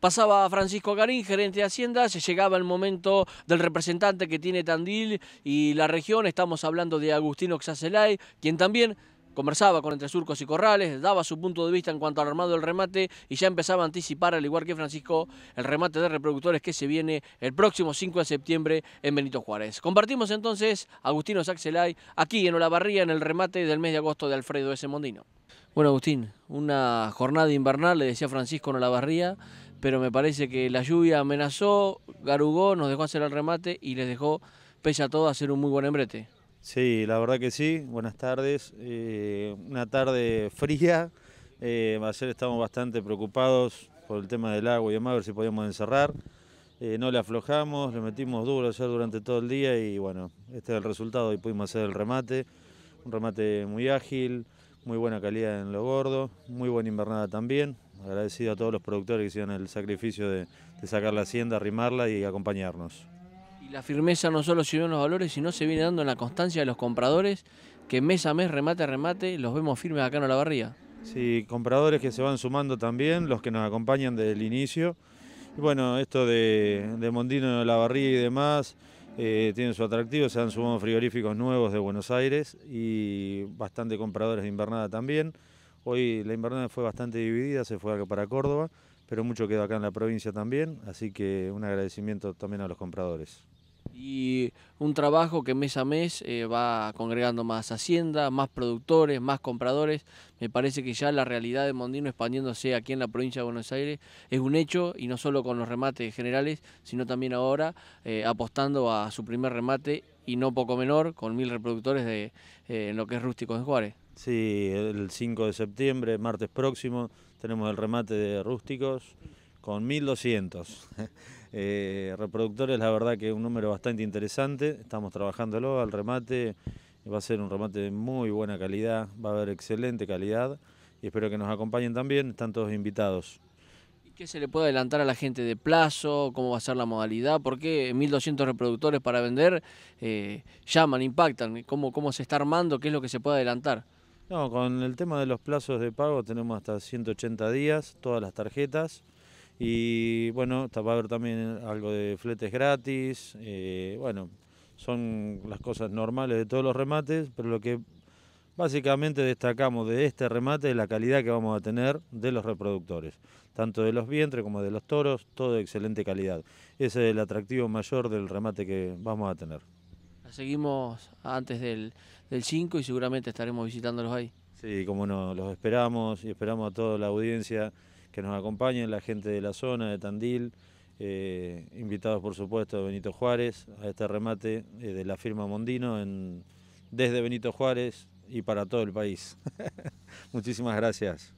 Pasaba Francisco Garín, gerente de Hacienda, se llegaba el momento del representante que tiene Tandil y la región, estamos hablando de Agustino Xacelay, quien también conversaba con Entre Surcos y Corrales, daba su punto de vista en cuanto al armado del remate y ya empezaba a anticipar, al igual que Francisco, el remate de reproductores que se viene el próximo 5 de septiembre en Benito Juárez. Compartimos entonces Agustino Xacelay... aquí en Olavarría en el remate del mes de agosto de Alfredo S. Mondino. Bueno, Agustín, una jornada invernal, le decía Francisco en Olavarría, pero me parece que la lluvia amenazó, garugó, nos dejó hacer el remate y les dejó, pese a todo, hacer un muy buen embrete. Sí, la verdad que sí. Buenas tardes. Eh, una tarde fría. Eh, ayer estábamos bastante preocupados por el tema del agua y demás, a ver si podíamos encerrar. Eh, no le aflojamos, le metimos duro ayer durante todo el día y bueno, este es el resultado y pudimos hacer el remate. Un remate muy ágil, muy buena calidad en lo gordo, muy buena invernada también. Agradecido a todos los productores que hicieron el sacrificio de, sacar la hacienda, arrimarla y acompañarnos. Y la firmeza no solo se en los valores, sino se viene dando en la constancia de los compradores, que mes a mes, remate a remate, los vemos firmes acá en la barría. Sí, compradores que se van sumando también, los que nos acompañan desde el inicio. Y bueno, esto de, de Mondino, la barría y demás, eh, tiene su atractivo, se han sumado frigoríficos nuevos de Buenos Aires y bastante compradores de invernada también. Hoy la invernada fue bastante dividida, se fue para Córdoba, pero mucho quedó acá en la provincia también, así que un agradecimiento también a los compradores y un trabajo que mes a mes eh, va congregando más hacienda, más productores, más compradores. Me parece que ya la realidad de Mondino expandiéndose aquí en la provincia de Buenos Aires es un hecho y no solo con los remates generales, sino también ahora eh, apostando a su primer remate y no poco menor, con mil reproductores de eh, en lo que es rústico de Juárez. Sí, el 5 de septiembre, martes próximo, tenemos el remate de rústicos con 1200 eh, reproductores, la verdad que es un número bastante interesante, estamos trabajándolo al remate, va a ser un remate de muy buena calidad, va a haber excelente calidad y espero que nos acompañen también, están todos invitados. ¿Y ¿Qué se le puede adelantar a la gente de plazo? ¿Cómo va a ser la modalidad? ¿Por qué 1.200 reproductores para vender eh, llaman, impactan? ¿Cómo, ¿Cómo se está armando? ¿Qué es lo que se puede adelantar? con el tema de los plazos de pago tenemos hasta 180 días, todas las tarjetas. Y bueno, va a haber también algo de fletes gratis. Eh, bueno, son las cosas normales de todos los remates, pero lo que básicamente destacamos de este remate es la calidad que vamos a tener de los reproductores, tanto de los vientres como de los toros, todo de excelente calidad. Ese es el atractivo mayor del remate que vamos a tener. Seguimos antes del 5 y seguramente estaremos visitándolos ahí. Sí, como no, los esperamos y esperamos a toda la audiencia que nos acompañen, la gente de la zona, de Tandil, eh, invitados por supuesto de Benito Juárez a este remate eh, de la firma Mondino en, desde Benito Juárez y para todo el país. Muchísimas gracias.